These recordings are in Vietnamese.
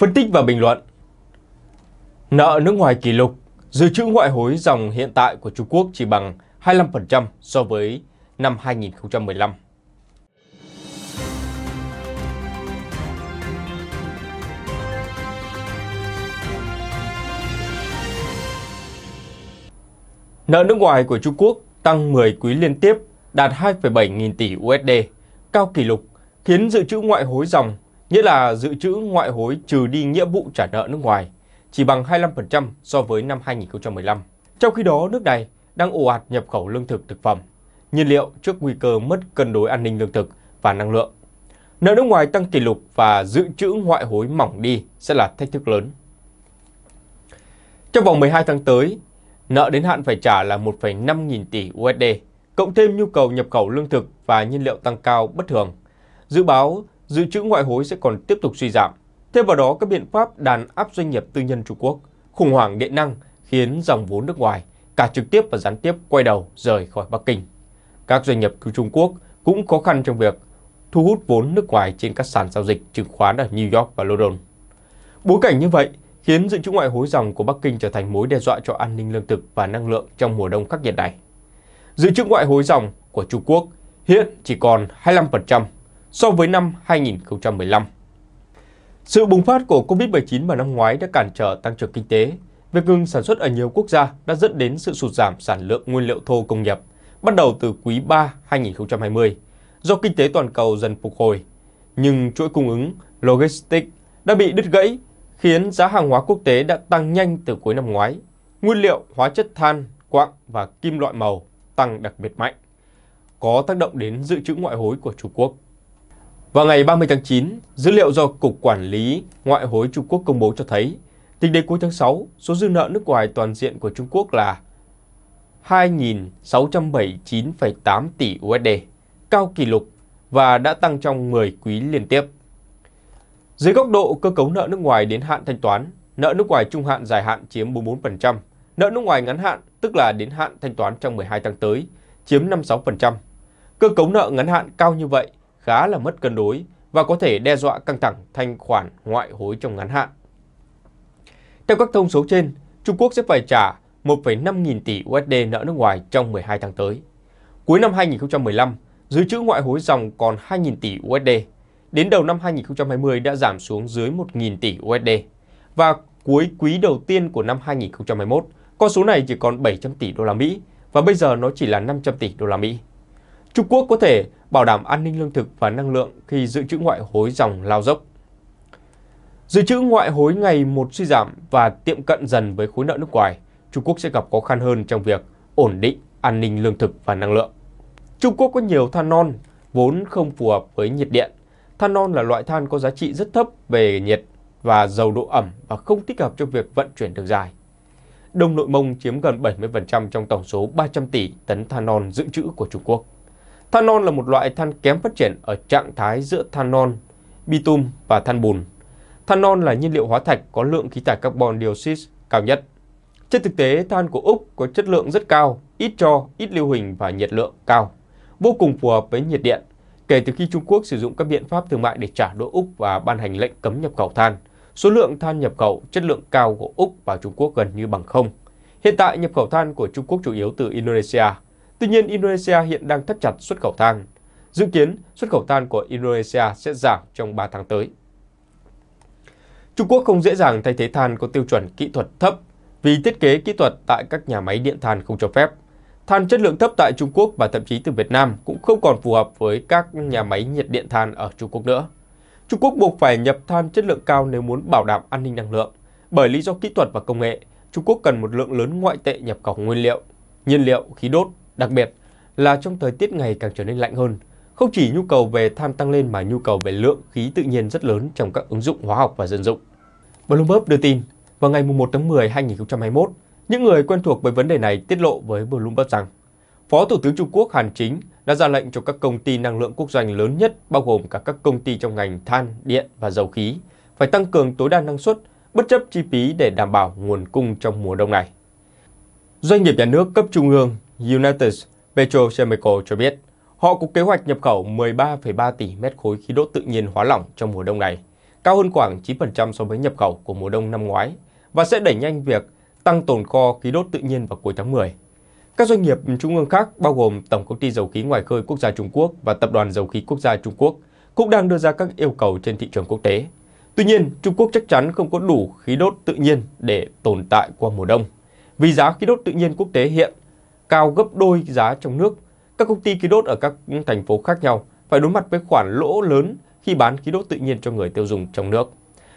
phân tích và bình luận. Nợ nước ngoài kỷ lục, dự trữ ngoại hối dòng hiện tại của Trung Quốc chỉ bằng 25% so với năm 2015. Nợ nước ngoài của Trung Quốc tăng 10 quý liên tiếp, đạt 2,7 nghìn tỷ USD, cao kỷ lục, khiến dự trữ ngoại hối dòng nghĩa là dự trữ ngoại hối trừ đi nghĩa vụ trả nợ nước ngoài, chỉ bằng 25% so với năm 2015. Trong khi đó, nước này đang ồ ạt nhập khẩu lương thực thực phẩm, nhiên liệu trước nguy cơ mất cân đối an ninh lương thực và năng lượng. Nợ nước ngoài tăng kỷ lục và dự trữ ngoại hối mỏng đi sẽ là thách thức lớn. Trong vòng 12 tháng tới, nợ đến hạn phải trả là 1,5 nghìn tỷ USD, cộng thêm nhu cầu nhập khẩu lương thực và nhiên liệu tăng cao bất thường. Dự báo dự trữ ngoại hối sẽ còn tiếp tục suy giảm. Thêm vào đó, các biện pháp đàn áp doanh nghiệp tư nhân Trung Quốc, khủng hoảng điện năng khiến dòng vốn nước ngoài, cả trực tiếp và gián tiếp quay đầu rời khỏi Bắc Kinh. Các doanh nghiệp của Trung Quốc cũng khó khăn trong việc thu hút vốn nước ngoài trên các sàn giao dịch chứng khoán ở New York và London. Bối cảnh như vậy khiến dự trữ ngoại hối dòng của Bắc Kinh trở thành mối đe dọa cho an ninh lương thực và năng lượng trong mùa đông khắc nghiệt này. Dự trữ ngoại hối dòng của Trung Quốc hiện chỉ còn 25% so với năm 2015. Sự bùng phát của Covid-19 vào năm ngoái đã cản trở tăng trưởng kinh tế. Việc ngừng sản xuất ở nhiều quốc gia đã dẫn đến sự sụt giảm sản lượng nguyên liệu thô công nghiệp, bắt đầu từ quý 3 2020, do kinh tế toàn cầu dần phục hồi. Nhưng chuỗi cung ứng, logistics đã bị đứt gãy, khiến giá hàng hóa quốc tế đã tăng nhanh từ cuối năm ngoái. Nguyên liệu, hóa chất than, quạng và kim loại màu tăng đặc biệt mạnh, có tác động đến dự trữ ngoại hối của Trung Quốc. Vào ngày 30 tháng 9, dữ liệu do Cục Quản lý Ngoại hối Trung Quốc công bố cho thấy, tính đến cuối tháng 6, số dư nợ nước ngoài toàn diện của Trung Quốc là 2.679,8 tỷ USD, cao kỷ lục và đã tăng trong 10 quý liên tiếp. Dưới góc độ cơ cấu nợ nước ngoài đến hạn thanh toán, nợ nước ngoài trung hạn dài hạn chiếm 44%, nợ nước ngoài ngắn hạn, tức là đến hạn thanh toán trong 12 tháng tới, chiếm 56%. Cơ cấu nợ ngắn hạn cao như vậy khá là mất cân đối và có thể đe dọa căng thẳng thanh khoản ngoại hối trong ngắn hạn. Theo các thông số trên, Trung Quốc sẽ phải trả 1,5 nghìn tỷ USD nợ nước ngoài trong 12 tháng tới. Cuối năm 2015, dự trữ ngoại hối dòng còn 2.000 tỷ USD. Đến đầu năm 2020 đã giảm xuống dưới 1.000 tỷ USD. Và cuối quý đầu tiên của năm 2021, con số này chỉ còn 700 tỷ đô la Mỹ và bây giờ nó chỉ là 500 tỷ đô la Mỹ. Trung Quốc có thể bảo đảm an ninh lương thực và năng lượng khi dự trữ ngoại hối dòng lao dốc. Dự trữ ngoại hối ngày một suy giảm và tiệm cận dần với khối nợ nước ngoài, Trung Quốc sẽ gặp khó khăn hơn trong việc ổn định an ninh lương thực và năng lượng. Trung Quốc có nhiều than non vốn không phù hợp với nhiệt điện. Than non là loại than có giá trị rất thấp về nhiệt và giàu độ ẩm và không thích hợp cho việc vận chuyển đường dài. Đông Nội Mông chiếm gần 70% trong tổng số 300 tỷ tấn than non dự trữ của Trung Quốc. Thanol là một loại than kém phát triển ở trạng thái giữa than non, bitum và than bùn. Thanol là nhiên liệu hóa thạch có lượng khí thải carbon dioxide cao nhất. Trên thực tế, than của Úc có chất lượng rất cao, ít tro, ít lưu huỳnh và nhiệt lượng cao, vô cùng phù hợp với nhiệt điện. Kể từ khi Trung Quốc sử dụng các biện pháp thương mại để trả đũa Úc và ban hành lệnh cấm nhập khẩu than, số lượng than nhập khẩu chất lượng cao của Úc vào Trung Quốc gần như bằng không. Hiện tại, nhập khẩu than của Trung Quốc chủ yếu từ Indonesia, Tuy nhiên, Indonesia hiện đang thắt chặt xuất khẩu than. Dự kiến, xuất khẩu than của Indonesia sẽ giảm trong 3 tháng tới. Trung Quốc không dễ dàng thay thế than có tiêu chuẩn kỹ thuật thấp vì thiết kế kỹ thuật tại các nhà máy điện than không cho phép. Than chất lượng thấp tại Trung Quốc và thậm chí từ Việt Nam cũng không còn phù hợp với các nhà máy nhiệt điện than ở Trung Quốc nữa. Trung Quốc buộc phải nhập than chất lượng cao nếu muốn bảo đảm an ninh năng lượng. Bởi lý do kỹ thuật và công nghệ, Trung Quốc cần một lượng lớn ngoại tệ nhập khẩu nguyên liệu, nhiên liệu, khí đốt Đặc biệt là trong thời tiết ngày càng trở nên lạnh hơn, không chỉ nhu cầu về than tăng lên mà nhu cầu về lượng khí tự nhiên rất lớn trong các ứng dụng hóa học và dân dụng. Bloomberg đưa tin, vào ngày 1 tháng 10 2021, những người quen thuộc với vấn đề này tiết lộ với Bloomberg rằng Phó Thủ tướng Trung Quốc Hàn Chính đã ra lệnh cho các công ty năng lượng quốc doanh lớn nhất bao gồm cả các công ty trong ngành than, điện và dầu khí phải tăng cường tối đa năng suất bất chấp chi phí để đảm bảo nguồn cung trong mùa đông này. Doanh nghiệp nhà nước cấp trung ương United Petrochemical cho biết họ có kế hoạch nhập khẩu 13,3 tỷ mét khối khí đốt tự nhiên hóa lỏng trong mùa đông này, cao hơn khoảng 9% so với nhập khẩu của mùa đông năm ngoái và sẽ đẩy nhanh việc tăng tồn kho khí đốt tự nhiên vào cuối tháng 10. Các doanh nghiệp trung ương khác bao gồm Tổng công ty dầu khí ngoài khơi quốc gia Trung Quốc và Tập đoàn dầu khí quốc gia Trung Quốc cũng đang đưa ra các yêu cầu trên thị trường quốc tế. Tuy nhiên, Trung Quốc chắc chắn không có đủ khí đốt tự nhiên để tồn tại qua mùa đông, vì giá khí đốt tự nhiên quốc tế hiện cao gấp đôi giá trong nước. Các công ty khí đốt ở các thành phố khác nhau phải đối mặt với khoản lỗ lớn khi bán khí đốt tự nhiên cho người tiêu dùng trong nước.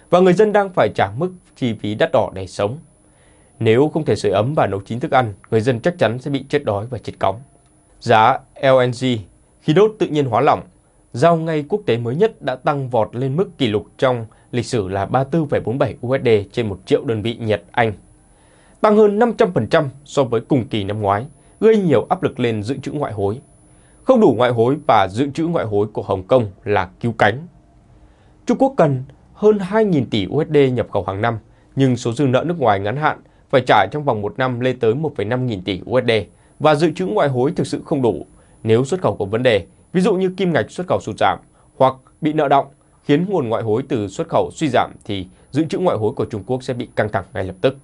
Và người dân đang phải trả mức chi phí đắt đỏ để sống. Nếu không thể sưởi ấm và nấu chín thức ăn, người dân chắc chắn sẽ bị chết đói và chết cóng. Giá LNG, khí đốt tự nhiên hóa lỏng, giao ngay quốc tế mới nhất đã tăng vọt lên mức kỷ lục trong lịch sử là 34,47 USD trên 1 triệu đơn vị Nhật Anh, tăng hơn 500% so với cùng kỳ năm ngoái gây nhiều áp lực lên dự trữ ngoại hối. Không đủ ngoại hối và dự trữ ngoại hối của Hồng Kông là cứu cánh. Trung Quốc cần hơn 2.000 tỷ USD nhập khẩu hàng năm, nhưng số dư nợ nước ngoài ngắn hạn phải trả trong vòng một năm lên tới 1,5 nghìn tỷ USD và dự trữ ngoại hối thực sự không đủ nếu xuất khẩu có vấn đề, ví dụ như kim ngạch xuất khẩu sụt giảm hoặc bị nợ động khiến nguồn ngoại hối từ xuất khẩu suy giảm thì dự trữ ngoại hối của Trung Quốc sẽ bị căng thẳng ngay lập tức.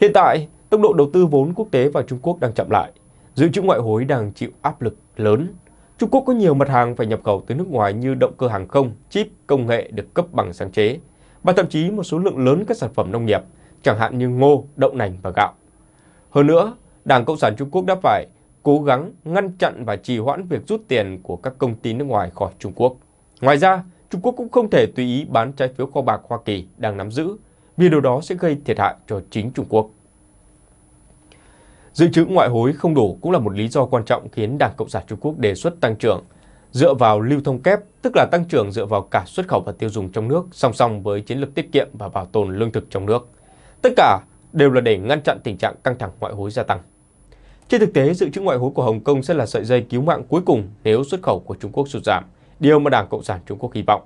Hiện tại, tốc độ đầu tư vốn quốc tế vào Trung Quốc đang chậm lại. Dự trữ ngoại hối đang chịu áp lực lớn. Trung Quốc có nhiều mặt hàng phải nhập khẩu từ nước ngoài như động cơ hàng không, chip, công nghệ được cấp bằng sáng chế và thậm chí một số lượng lớn các sản phẩm nông nghiệp, chẳng hạn như ngô, đậu nành và gạo. Hơn nữa, Đảng Cộng sản Trung Quốc đã phải cố gắng ngăn chặn và trì hoãn việc rút tiền của các công ty nước ngoài khỏi Trung Quốc. Ngoài ra, Trung Quốc cũng không thể tùy ý bán trái phiếu kho bạc Hoa Kỳ đang nắm giữ, vì điều đó sẽ gây thiệt hại cho chính Trung Quốc. Dự trữ ngoại hối không đủ cũng là một lý do quan trọng khiến Đảng Cộng sản Trung Quốc đề xuất tăng trưởng dựa vào lưu thông kép, tức là tăng trưởng dựa vào cả xuất khẩu và tiêu dùng trong nước song song với chiến lược tiết kiệm và bảo tồn lương thực trong nước. Tất cả đều là để ngăn chặn tình trạng căng thẳng ngoại hối gia tăng. Trên thực tế, dự trữ ngoại hối của Hồng Kông sẽ là sợi dây cứu mạng cuối cùng nếu xuất khẩu của Trung Quốc sụt giảm, điều mà Đảng Cộng sản Trung Quốc hy vọng.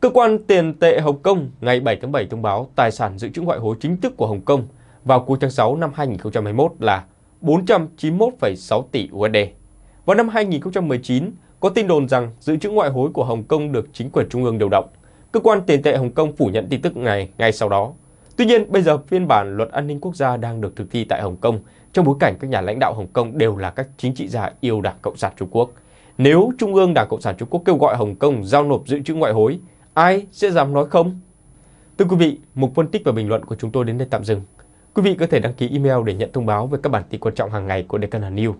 Cơ quan tiền tệ Hồng Kông ngày 7 tháng 7 thông báo tài sản dự trữ ngoại hối chính thức của Hồng Kông – vào cuối tháng 6 năm 2021 là 491,6 tỷ USD. Vào năm 2019, có tin đồn rằng dự trữ ngoại hối của Hồng Kông được chính quyền trung ương điều động. Cơ quan tiền tệ Hồng Kông phủ nhận tin tức này ngay sau đó. Tuy nhiên, bây giờ phiên bản luật an ninh quốc gia đang được thực thi tại Hồng Kông trong bối cảnh các nhà lãnh đạo Hồng Kông đều là các chính trị gia yêu Đảng Cộng sản Trung Quốc. Nếu Trung ương Đảng Cộng sản Trung Quốc kêu gọi Hồng Kông giao nộp dự trữ ngoại hối, ai sẽ dám nói không? Thưa quý vị, mục phân tích và bình luận của chúng tôi đến đây tạm dừng. Quý vị có thể đăng ký email để nhận thông báo về các bản tin quan trọng hàng ngày của Deccan News.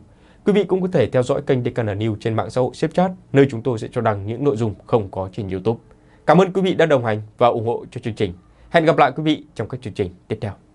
Quý vị cũng có thể theo dõi kênh Deccan News trên mạng xã hội Snapchat, nơi chúng tôi sẽ cho đăng những nội dung không có trên YouTube. Cảm ơn quý vị đã đồng hành và ủng hộ cho chương trình. Hẹn gặp lại quý vị trong các chương trình tiếp theo.